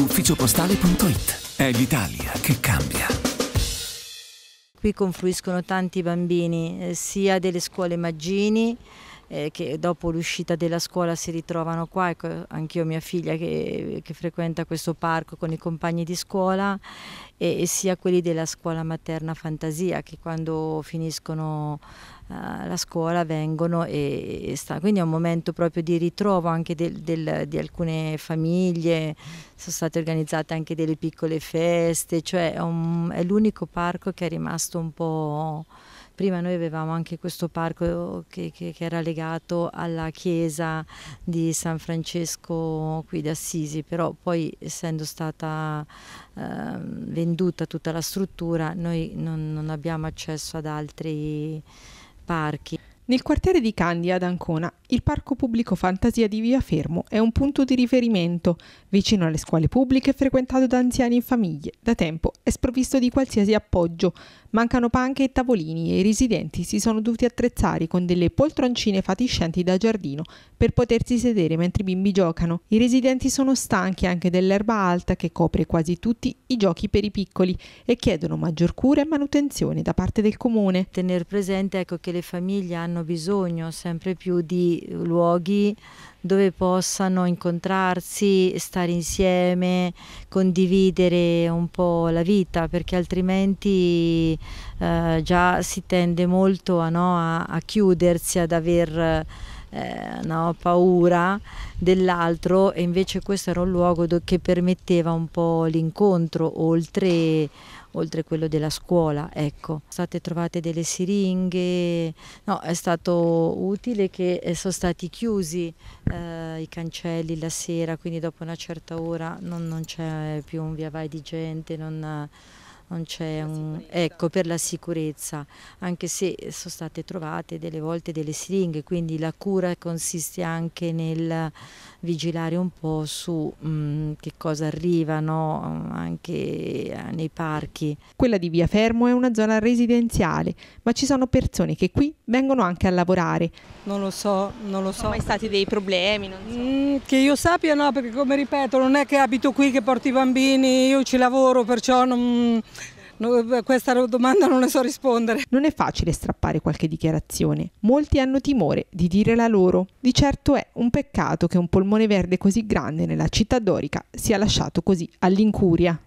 ufficiopostale.it. È l'Italia che cambia. Qui confluiscono tanti bambini, eh, sia delle scuole Maggini, eh, che dopo l'uscita della scuola si ritrovano qua, ecco, anch'io mia figlia che, che, frequenta questo parco con i compagni di scuola e, e, sia quelli della scuola materna fantasia che quando finiscono uh, la scuola vengono e, e sta. quindi è un momento proprio di ritrovo anche del, del, di alcune famiglie, sono state organizzate anche delle piccole feste, cioè è, è l'unico parco che è rimasto un po' prima noi avevamo anche questo parco che, che, che era legato alla chiesa di San Francesco qui d'Assisi, però poi essendo stata eh, venduta tutta la struttura noi non, non abbiamo accesso ad altri parchi. Nel quartiere di Candia ad Ancona, il Parco Pubblico Fantasia di Via Fermo è un punto di riferimento, vicino alle scuole pubbliche frequentato da anziani e famiglie. Da tempo è sprovvisto di qualsiasi appoggio, Mancano panche e tavolini e i residenti si sono dovuti attrezzare con delle poltroncine fatiscenti da giardino per potersi sedere mentre i bimbi giocano. I residenti sono stanchi anche dell'erba alta che copre quasi tutti i giochi per i piccoli e chiedono maggior cura e manutenzione da parte del comune. Tenere presente ecco, che le famiglie hanno bisogno sempre più di luoghi dove possano incontrarsi, stare insieme, condividere un po' la vita, perché altrimenti eh, già si tende molto a, no, a, a chiudersi, ad aver eh, no, paura dell'altro e invece questo era un luogo che permetteva un po' l'incontro oltre, oltre quello della scuola. Ecco. State trovate delle siringhe, no, è stato utile che eh, sono stati chiusi eh, i cancelli la sera, quindi dopo una certa ora non, non c'è più un via vai di gente. Non, non c'è Un, ecco, per la sicurezza, anche se sono state trovate delle volte delle siringhe, quindi la cura consiste anche nel vigilare un po' su mh, mm, che cosa arriva no? anche eh, nei parchi. Quella di Via Fermo è una zona residenziale, ma ci sono persone che qui vengono anche a lavorare. Non lo so, non lo so. Sono mai stati dei problemi? So. Mm, che io sappia no, perché come ripeto non è che abito qui che porto i bambini, io ci lavoro, perciò non No, questa domanda non ne so rispondere. Non è facile strappare qualche dichiarazione. Molti hanno timore di dire la loro. Di certo è un peccato che un polmone verde così grande nella città dorica sia lasciato così all'incuria.